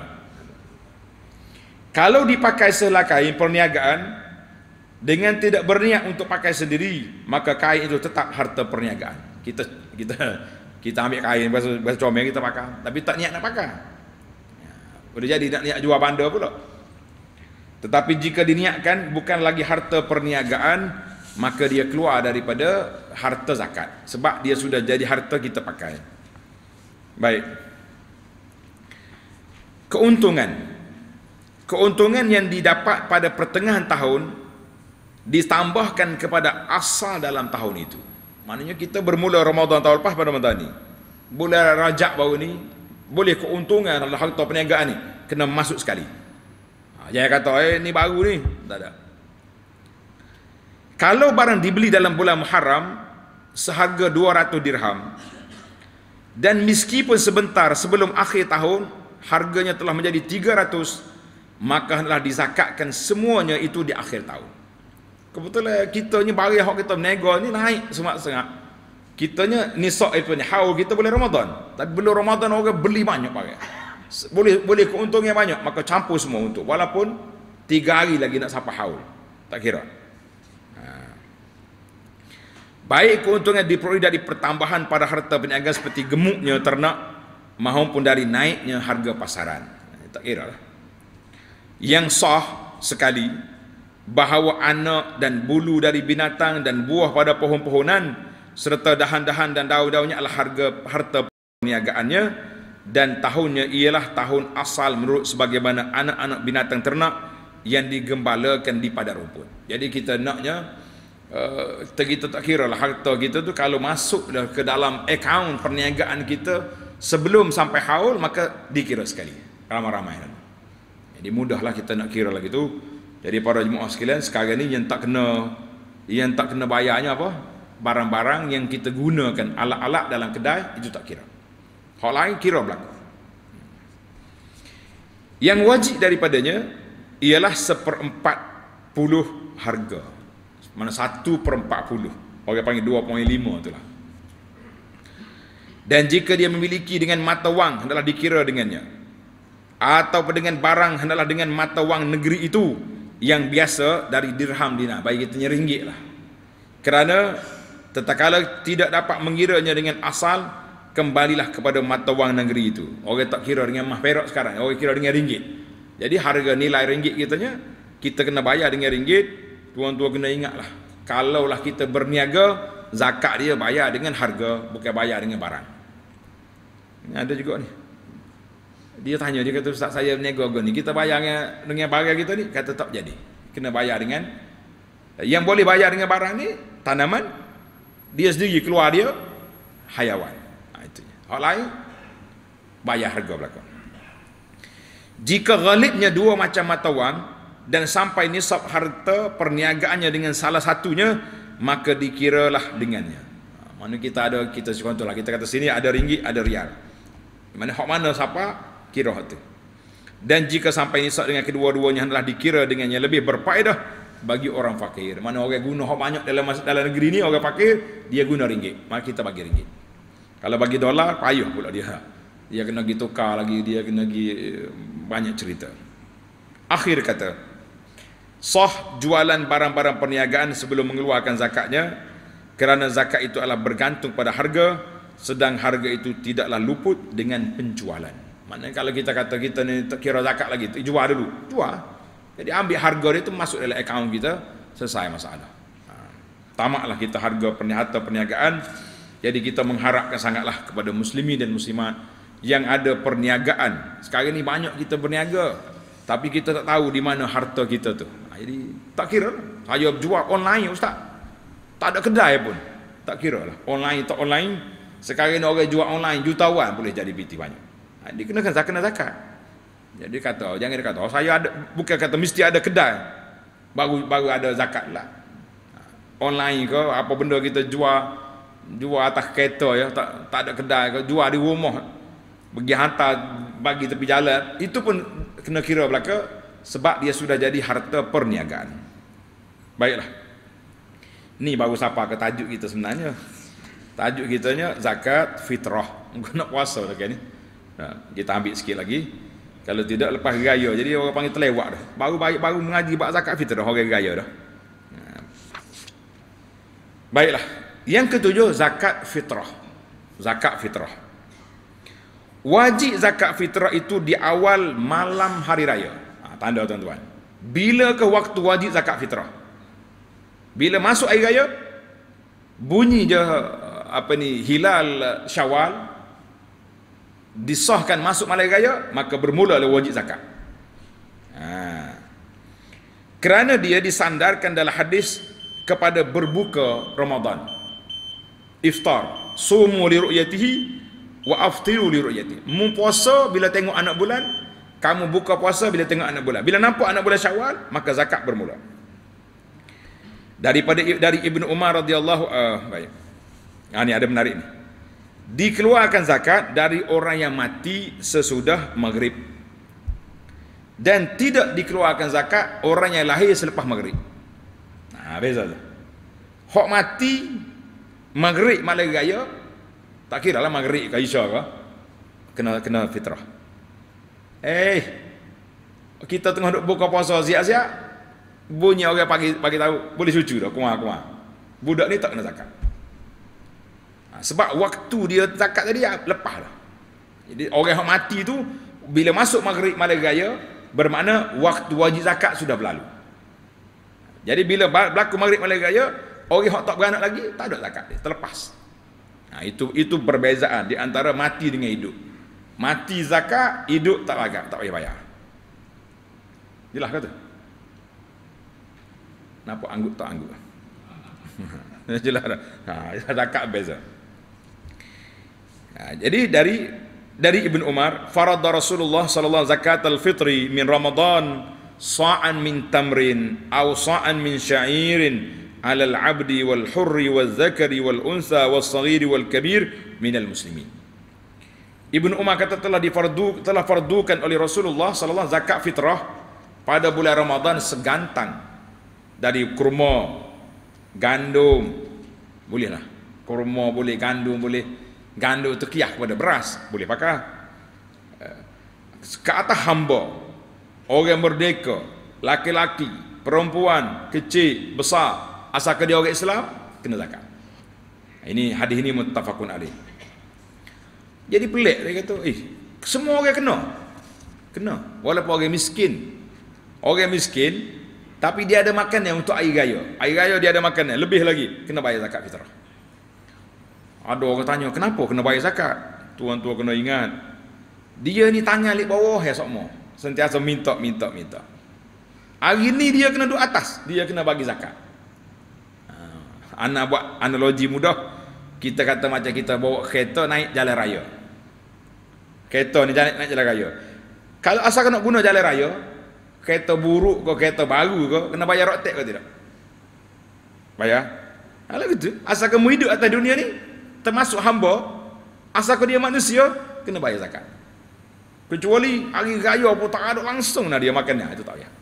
kalau dipakai selakai perniagaan dengan tidak berniat untuk pakai sendiri maka kain itu tetap harta perniagaan kita kita kita ambil kain bahasa, bahasa comel kita pakai tapi tak niat nak pakai ya, boleh jadi nak niat jual bandar pula tetapi jika diniatkan bukan lagi harta perniagaan maka dia keluar daripada harta zakat sebab dia sudah jadi harta kita pakai baik keuntungan keuntungan yang didapat pada pertengahan tahun ditambahkan kepada asal dalam tahun itu. Maknanya kita bermula Ramadan tahun lepas pada Ramadan ni. Bulan Rajab baru ni boleh keuntungan dalam harta perniagaan ni kena masuk sekali. Ha, jangan kata eh ni baru ni. Tak ada. Kalau barang dibeli dalam bulan Muharram seharga 200 dirham dan meskipun sebentar sebelum akhir tahun harganya telah menjadi 300 maka hendaklah dizakatkan semuanya itu di akhir tahun. Kebetulan kita ni bari hak kita menego ni naik semak sengak. Kita ni nisab itu ni hau kita boleh Ramadan. Tapi bila Ramadan orang beli banyak barang. Boleh boleh keuntungan banyak maka campur semua untuk walaupun tiga hari lagi nak sampai hau? Tak kira. Ha. Baik keuntungan diperoleh dari pertambahan pada harta peniaga seperti gemuknya ternak maupun dari naiknya harga pasaran. Ha, tak kira lah. Yang sah sekali bahawa anak dan bulu dari binatang dan buah pada pohon-pohonan serta dahan-dahan dan daun-daunnya adalah harga harta perniagaannya dan tahunnya ialah tahun asal menurut sebagaimana anak-anak binatang ternak yang digembalakan di padang rumput. Jadi kita naknya uh, kita tak kira lah harta kita tu kalau masuk dah ke dalam akaun perniagaan kita sebelum sampai haul maka dikira sekali ramai-ramai. Jadi mudahlah kita nak kira lagi tu. Jadi para jemaah sekalian sekarang ni yang tak kena yang tak kena bayarnya apa? Barang-barang yang kita gunakan alat-alat dalam kedai itu tak kira. Hal lain kira berlaku. Yang wajib daripadanya ialah seperempat puluh harga. Mana satu per empat puluh. Orang panggil dua poin lima itulah. Dan jika dia memiliki dengan mata wang hendaklah dikira dengannya. Atau dengan barang hendaklah dengan mata wang negeri itu yang biasa dari dirham dina bagi kita ni ringgit lah kerana tetakala tidak dapat mengiranya dengan asal kembalilah kepada mata wang negeri itu orang tak kira dengan mah perak sekarang orang kira dengan ringgit jadi harga nilai ringgit kita katanya kita kena bayar dengan ringgit tuan-tuan kena ingatlah kalaulah kita berniaga zakat dia bayar dengan harga bukan bayar dengan barang ini ada juga ni dia tanya dia kata ustaz saya berniaga harga ni kita bayar dengan, dengan barang kita ni kata tak jadi kena bayar dengan yang boleh bayar dengan barang ni tanaman dia sendiri keluar dia hayawan ha, itu hal lain bayar harga belakang jika galibnya dua macam mata wang dan sampai nisab harta perniagaannya dengan salah satunya maka dikiralah dengannya ha, mana kita ada kita contohlah lah. kita kata sini ada ringgit ada rial mana hak mana siapa kira itu. Dan jika sampai nisab dengan kedua-duanya hendaklah dikira dengan yang lebih berfaedah bagi orang fakir. Mana orang guna hak banyak dalam dalam negeri ni orang fakir dia guna ringgit. Maka kita bagi ringgit. Kalau bagi dolar payah pula dia. Dia kena pergi tukar lagi, dia kena pergi eh, banyak cerita. Akhir kata, sah jualan barang-barang perniagaan sebelum mengeluarkan zakatnya kerana zakat itu adalah bergantung pada harga sedang harga itu tidaklah luput dengan penjualan. Mana kalau kita kata kita ni kira zakat lagi, tu jual dulu. Jual. Jadi ambil harga dia tu masuk dalam akaun kita, selesai masalah. Ha. Tamaklah kita harga perniagaan perniagaan. Jadi kita mengharapkan sangatlah kepada muslimi dan muslimat yang ada perniagaan. Sekarang ni banyak kita berniaga. Tapi kita tak tahu di mana harta kita tu. Ha, jadi tak kira. Lah. Saya jual online ustaz. Tak ada kedai pun. Tak kira lah. Online tak online. Sekarang ni orang jual online jutawan boleh jadi piti banyak. Ah, dia kena zakat kena zakat. Jadi ya, kata jangan dia kata oh, saya ada bukan kata mesti ada kedai baru baru ada zakat lah. Online ke apa benda kita jual jual atas kereta ya tak tak ada kedai ke jual di rumah pergi hantar bagi tepi jalan itu pun kena kira belaka sebab dia sudah jadi harta perniagaan. Baiklah. Ni baru siapa ke tajuk kita sebenarnya. Tajuk kitanya zakat fitrah. Guna puasa lagi ni kita ha, ambil sikit lagi kalau tidak lepas raya jadi orang panggil terlewat dah baru baru, baru mengaji bab zakat fitrah dah orang raya dah ha. baiklah yang ketujuh zakat fitrah zakat fitrah wajib zakat fitrah itu di awal malam hari raya ha, tanda tuan-tuan bila ke waktu wajib zakat fitrah bila masuk hari raya bunyi je apa ni hilal syawal disahkan masuk malaikat raya maka bermula oleh wajib zakat ha. kerana dia disandarkan dalam hadis kepada berbuka Ramadan iftar sumu li ru'yatihi wa aftiru li ru'yatihi mempuasa bila tengok anak bulan kamu buka puasa bila tengok anak bulan bila nampak anak bulan syawal maka zakat bermula daripada dari ibn Umar radhiyallahu uh, baik ha, ah, ini ada menarik ni dikeluarkan zakat dari orang yang mati sesudah maghrib dan tidak dikeluarkan zakat orang yang lahir selepas maghrib nah ha, beza tu hok mati maghrib malam gaya, tak kira lah maghrib ke isya ke kena kena fitrah eh kita tengah duk buka puasa siap-siap bunyi orang pagi pagi tahu boleh suci dah kuah kuah budak ni tak kena zakat Ha, sebab waktu dia zakat tadi ah, lepas lah. Jadi orang yang mati tu bila masuk maghrib malam raya bermakna waktu wajib zakat sudah berlalu. Jadi bila berlaku maghrib malam raya orang yang tak beranak lagi tak ada zakat dia terlepas. Ha, itu itu perbezaan di antara mati dengan hidup. Mati zakat, hidup tak zakat, tak payah bayar. Jelas kata. Nampak angguk tak angguk? Jelas dah. Ha, zakat beza. Nah, ha, jadi dari dari Ibn Umar, farad Rasulullah sallallahu zakat al-fitri min Ramadhan sa'an min tamrin atau sa'an min sya'irin ala al-'abdi wal hurri wal zakari wal unsa wal saghir wal kabir min al-muslimin. Ibn Umar kata telah difardu telah fardukan oleh Rasulullah sallallahu zakat fitrah pada bulan Ramadhan segantang dari kurma, gandum, bolehlah. Kurma boleh, gandum boleh gandum terkiah kepada beras boleh pakai eh, ke atas hamba orang merdeka laki-laki perempuan kecil besar asalkan dia orang Islam kena zakat ini hadis ini muttafaqun alaih jadi pelik dia kata eh semua orang kena kena walaupun orang miskin orang miskin tapi dia ada makanan untuk air raya air raya dia ada makanan lebih lagi kena bayar zakat fitrah ada orang tanya, kenapa kena bayar zakat? Tuan-tuan kena ingat. Dia ni tanya di bawah ya sokmo. Sentiasa minta, minta, minta. Hari ni dia kena duduk atas. Dia kena bagi zakat. Ah, anak buat analogi mudah. Kita kata macam kita bawa kereta naik jalan raya. Kereta ni jalan, naik jalan raya. Kalau asal kena guna jalan raya, kereta buruk ke kereta baru ke, kena bayar roktek ke tidak? Bayar. Kalau gitu, asal kamu hidup atas dunia ni, termasuk hamba asal dia manusia kena bayar zakat kecuali hari raya pun tak ada langsung nak lah dia makan itu tak payah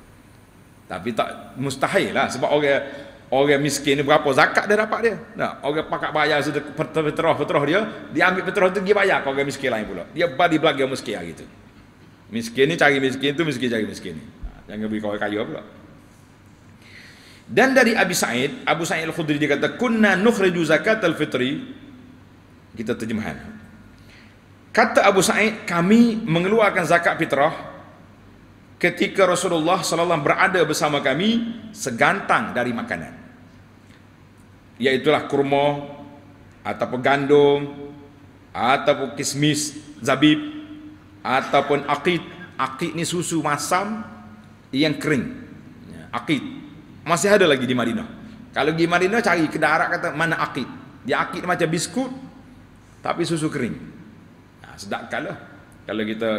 tapi tak mustahil lah sebab orang orang miskin ni berapa zakat dia dapat dia nah, orang pakat bayar situ petroh petroh dia dia ambil petroh tu dia bayar ke orang miskin lain pula dia bagi belagi miskin hari tu miskin ni cari miskin tu miskin cari miskin ni jangan beri kau kaya pula dan dari Abi Sa'id, Abu Sa'id Al-Khudri dia kata, "Kunna nukhriju zakat al-fitri kita terjemahan kata Abu Sa'id kami mengeluarkan zakat fitrah ketika Rasulullah SAW berada bersama kami segantang dari makanan iaitulah kurma ataupun gandum ataupun kismis zabib ataupun akid akid ni susu masam yang kering akid ya, masih ada lagi di Madinah kalau pergi Madinah cari kedai Arab kata mana akid dia akid macam biskut tapi susu kering. Ha, sedap kalah. Kalau kita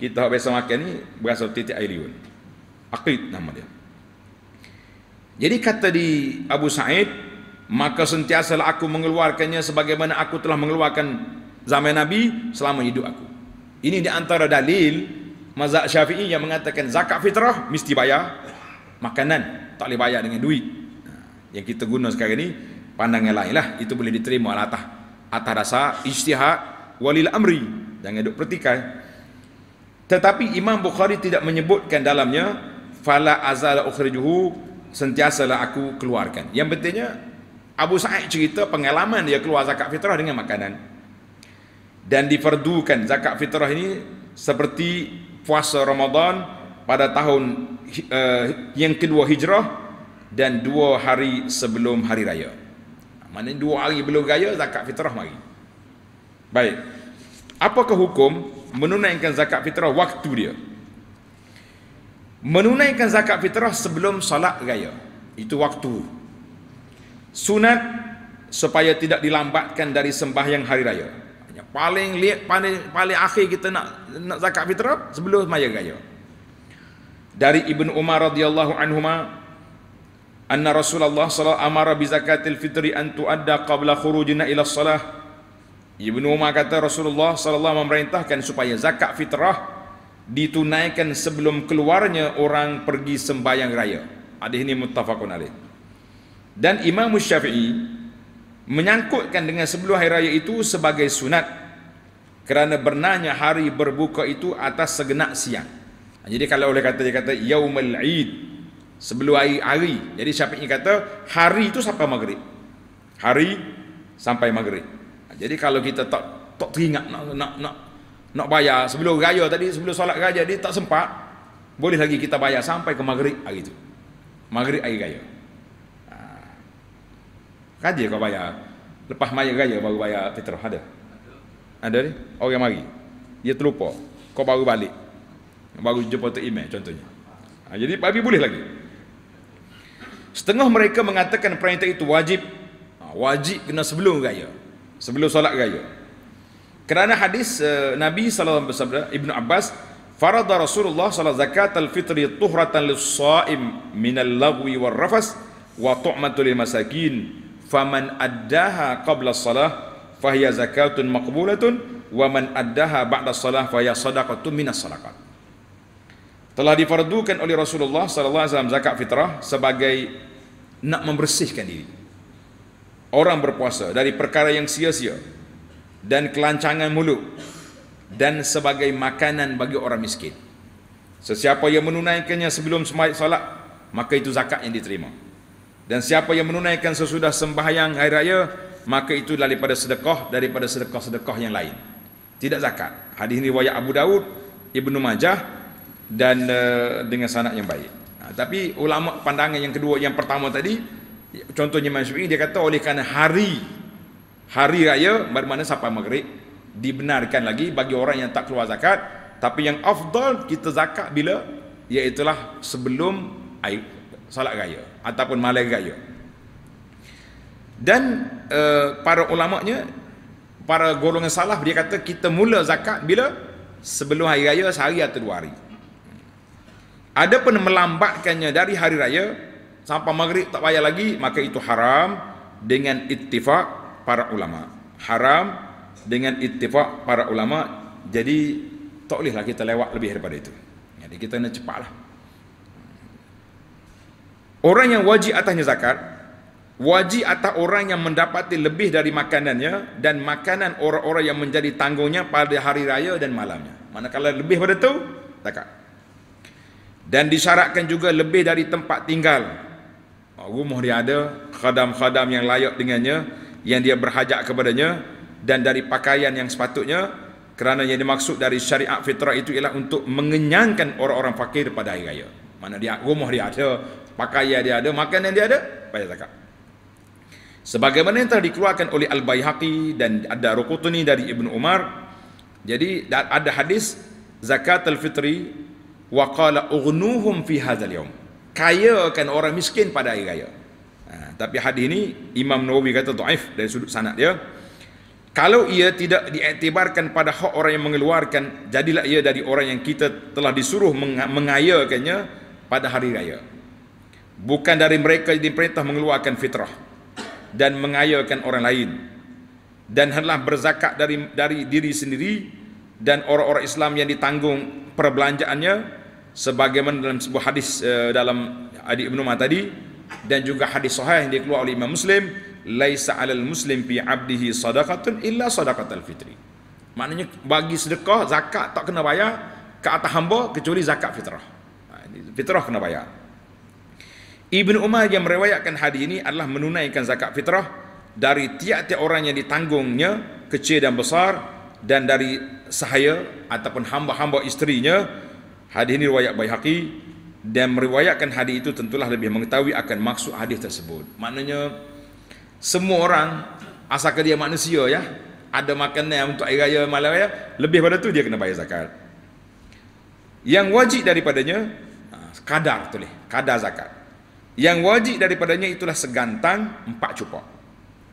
kita biasa makan ni berasa titik air liur. Aqid nama dia. Jadi kata di Abu Sa'id, maka sentiasa aku mengeluarkannya sebagaimana aku telah mengeluarkan zaman Nabi selama hidup aku. Ini di antara dalil mazhab Syafi'i yang mengatakan zakat fitrah mesti bayar makanan, tak boleh bayar dengan duit. Ha, yang kita guna sekarang ni pandangan lainlah, itu boleh diterima alatah atas dasar ijtihad walil amri jangan duk pertikai tetapi Imam Bukhari tidak menyebutkan dalamnya fala azala ukhrijuhu sentiasalah aku keluarkan yang pentingnya Abu Sa'id cerita pengalaman dia keluar zakat fitrah dengan makanan dan diperdukan zakat fitrah ini seperti puasa Ramadan pada tahun uh, yang kedua hijrah dan dua hari sebelum hari raya mana dua hari belum raya zakat fitrah mari. Baik. Apakah hukum menunaikan zakat fitrah waktu dia? Menunaikan zakat fitrah sebelum solat raya. Itu waktu. Sunat supaya tidak dilambatkan dari sembahyang hari raya. Yang paling lihat paling, paling akhir kita nak nak zakat fitrah sebelum maya raya. Dari Ibnu Umar radhiyallahu anhuma anna Rasulullah sallallahu alaihi wasallam amara zakatil fitri an tuadda qabla khurujina ila shalah. Ibnu Umar kata Rasulullah sallallahu alaihi memerintahkan supaya zakat fitrah ditunaikan sebelum keluarnya orang pergi sembahyang raya. Hadis ini muttafaqun alaih. Dan Imam Syafi'i menyangkutkan dengan sebelum hari raya itu sebagai sunat kerana bernanya hari berbuka itu atas segenap siang. Jadi kalau oleh kata dia kata yaumul id sebelum hari, hari. Jadi Syafi'i kata hari itu sampai maghrib. Hari sampai maghrib. Ha, jadi kalau kita tak tak teringat nak nak nak nak bayar sebelum raya tadi sebelum solat raya dia tak sempat boleh lagi kita bayar sampai ke maghrib hari itu. Maghrib hari raya. Kaji ha. kau bayar lepas maya raya baru bayar fitrah ada. Ada ni orang mari. Dia terlupa. Kau baru balik. Baru jumpa tu email contohnya. Ha, jadi tapi boleh lagi. Setengah mereka mengatakan perintah itu wajib. Ha, wajib kena sebelum gaya, Sebelum solat gaya. Kerana hadis uh, Nabi sallallahu alaihi wasallam Ibnu Abbas farada Rasulullah sallallahu zakatal fitri tuhratan lis-sha'im min al-lagwi Wal rafas wa tu'matu lil-masakin faman addaha qabla as-salah fahiya zakatun maqbulatun wa man addaha ba'da salah fahiya sadaqatun min as telah difardukan oleh Rasulullah sallallahu alaihi wasallam zakat fitrah sebagai nak membersihkan diri. Orang berpuasa dari perkara yang sia-sia dan kelancangan mulut dan sebagai makanan bagi orang miskin. Sesiapa yang menunaikannya sebelum sembahyang solat, maka itu zakat yang diterima. Dan siapa yang menunaikan sesudah sembahyang hari raya, maka itu daripada sedekah daripada sedekah-sedekah yang lain. Tidak zakat. Hadis ini riwayat Abu Daud, Ibnu Majah, dan uh, dengan sanak yang baik. Ha, tapi ulama pandangan yang kedua yang pertama tadi contohnya Imam Syafi'i dia kata oleh kerana hari hari raya bermakna sampai maghrib dibenarkan lagi bagi orang yang tak keluar zakat tapi yang afdal kita zakat bila iaitu sebelum air salat raya ataupun malam raya dan uh, para ulama'nya para golongan salah dia kata kita mula zakat bila sebelum hari raya sehari atau dua hari ada pun melambatkannya dari hari raya sampai maghrib tak payah lagi maka itu haram dengan ittifak para ulama haram dengan ittifak para ulama jadi tak bolehlah kita lewat lebih daripada itu jadi kita nak cepatlah orang yang wajib atasnya zakat wajib atas orang yang mendapati lebih dari makanannya dan makanan orang-orang yang menjadi tanggungnya pada hari raya dan malamnya manakala lebih pada itu zakat dan disyaratkan juga lebih dari tempat tinggal rumah dia ada khadam-khadam yang layak dengannya yang dia berhajat kepadanya dan dari pakaian yang sepatutnya kerana yang dimaksud dari syariat fitrah itu ialah untuk mengenyangkan orang-orang fakir pada hari raya mana dia rumah dia ada pakaian dia ada makanan dia ada bayar zakat sebagaimana yang telah dikeluarkan oleh Al-Baihaqi dan ada Rukutuni dari Ibn Umar jadi ada hadis zakat al-fitri wa qala ughnuhum fi hadzal yaum kayakan orang miskin pada hari raya ha, tapi hadis ini imam nawawi kata dhaif dari sudut sanad dia kalau ia tidak diiktibarkan pada hak orang yang mengeluarkan jadilah ia dari orang yang kita telah disuruh mengayakannya pada hari raya bukan dari mereka yang diperintah mengeluarkan fitrah dan mengayakan orang lain dan hendaklah berzakat dari dari diri sendiri dan orang-orang Islam yang ditanggung perbelanjaannya sebagaimana dalam sebuah hadis eh, dalam Adi Ibn Umar tadi dan juga hadis sahih yang dikeluarkan oleh Imam Muslim laisa 'alal muslim fi 'abdihi sadaqatun illa sadaqatul fitri maknanya bagi sedekah zakat tak kena bayar ke atas hamba kecuali zakat fitrah ha, fitrah kena bayar Ibn Umar yang meriwayatkan hadis ini adalah menunaikan zakat fitrah dari tiap-tiap orang yang ditanggungnya kecil dan besar dan dari sahaya ataupun hamba-hamba isterinya hadis ini riwayat Baihaqi dan meriwayatkan hadis itu tentulah lebih mengetahui akan maksud hadis tersebut maknanya semua orang asalkan dia manusia ya ada makanan untuk air raya malam raya lebih pada tu dia kena bayar zakat yang wajib daripadanya ha, kadar tulis kadar zakat yang wajib daripadanya itulah segantang empat cupok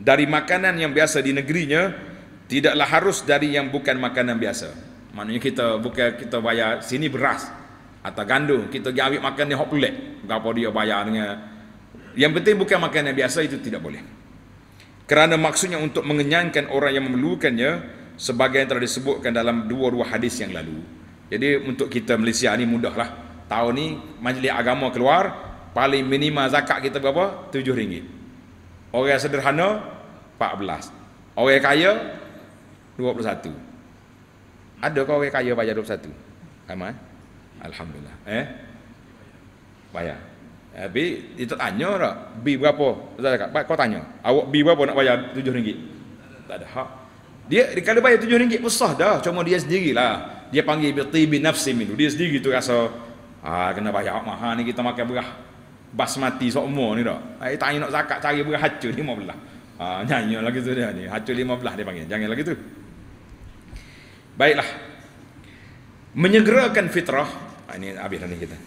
dari makanan yang biasa di negerinya tidaklah harus dari yang bukan makanan biasa. Maknanya kita bukan kita bayar sini beras atau gandum, kita pergi ambil makan di hot plate. Berapa dia bayar dengan yang penting bukan makanan biasa itu tidak boleh. Kerana maksudnya untuk mengenyangkan orang yang memerlukannya sebagai yang telah disebutkan dalam dua-dua hadis yang lalu. Jadi untuk kita Malaysia ni mudahlah. Tahun ni majlis agama keluar paling minima zakat kita berapa? rm ringgit. Orang sederhana 14. Orang kaya 21. Ada kau orang kaya bayar 21? Sama eh? Alhamdulillah. Eh? Bayar. Tapi dia tak tanya tak? B berapa? Tak cakap. Kau tanya. Awak B berapa nak bayar rm ringgit, Tak ada hak. Dia, dia kalau bayar RM7 besar dah. Cuma dia sendirilah. Dia panggil beti bin nafsi minu. Dia sendiri tu rasa. Ah, kena bayar mahal ni kita makan berah. Basmati sokmo ni tak? Eh, ah, tanya nak zakat cari berah hacu lima belah. Ah, nyanyi lagi tu dia ni. Hacu lima belah dia panggil. Jangan lagi tu. Baiklah. Menyegerakan fitrah. Ah, ini habis dah ni kita.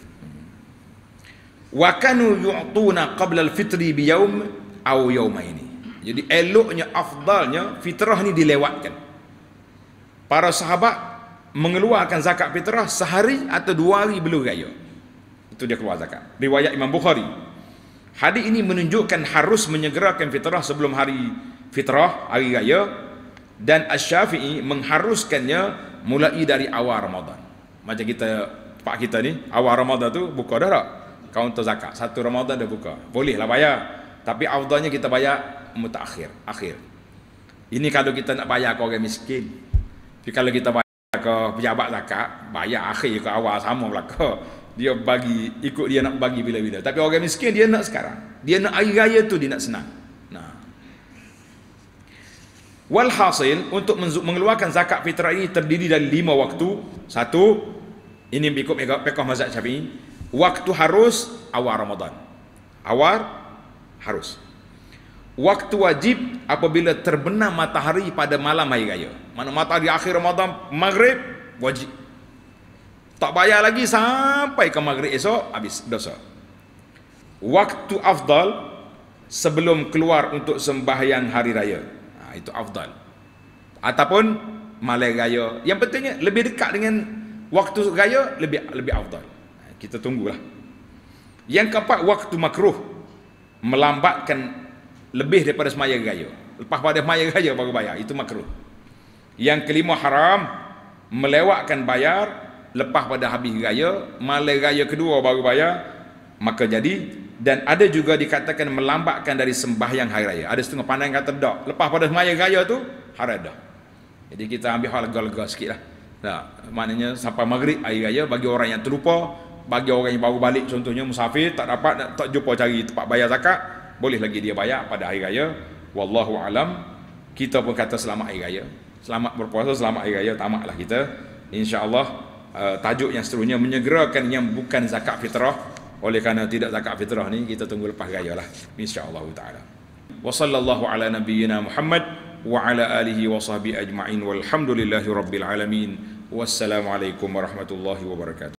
Wakanu yu'tuna qabla al-fitri biyaum au yaumaini. Jadi eloknya, afdalnya fitrah ni dilewatkan. Para sahabat mengeluarkan zakat fitrah sehari atau dua hari belum raya. Itu dia keluar zakat. Riwayat Imam Bukhari. Hadis ini menunjukkan harus menyegerakan fitrah sebelum hari fitrah, hari raya dan Asy-Syafi'i mengharuskannya mulai dari awal Ramadan. Macam kita pak kita ni awal Ramadan tu buka dah tak? untuk zakat. Satu Ramadan dah buka. Boleh lah bayar. Tapi afdalnya kita bayar mutakhir, akhir. Ini kalau kita nak bayar ke orang miskin. Tapi kalau kita bayar ke pejabat zakat, bayar akhir ke awal sama belaka. Dia bagi ikut dia nak bagi bila-bila. Tapi orang miskin dia nak sekarang. Dia nak air raya tu dia nak senang. Walhasil untuk mengeluarkan zakat fitrah ini terdiri dari lima waktu. Satu, ini ikut pekoh mazat syafi'i. Waktu harus awal Ramadan. Awal harus. Waktu wajib apabila terbenam matahari pada malam hari raya. Mana matahari akhir Ramadan maghrib wajib. Tak bayar lagi sampai ke maghrib esok habis dosa. Waktu afdal sebelum keluar untuk sembahyang hari raya itu afdal ataupun malam raya yang pentingnya lebih dekat dengan waktu raya lebih lebih afdal ha, kita tunggulah yang keempat waktu makruh melambatkan lebih daripada semaya raya lepas pada semaya raya baru bayar itu makruh yang kelima haram melewatkan bayar lepas pada habis raya malam raya kedua baru bayar maka jadi dan ada juga dikatakan melambatkan dari sembahyang hari raya. Ada setengah pandang kata tak. Lepas pada sembahyang raya tu hari raya. Jadi kita ambil hal lega-lega lah. Tak, maknanya sampai maghrib hari raya bagi orang yang terlupa, bagi orang yang baru balik contohnya musafir tak dapat tak jumpa cari tempat bayar zakat, boleh lagi dia bayar pada hari raya. Wallahu alam. Kita pun kata selamat hari raya. Selamat berpuasa, selamat hari raya tamatlah kita. Insya-Allah uh, tajuk yang seterusnya menyegerakan yang bukan zakat fitrah. Oleh kerana tidak zakat fitrah ni kita tunggu lepas gaya lah insya-Allah taala. Wa sallallahu ala nabiyyina Muhammad wa ala alihi wa sahbi ajma'in walhamdulillahi alamin. Wassalamualaikum warahmatullahi wabarakatuh.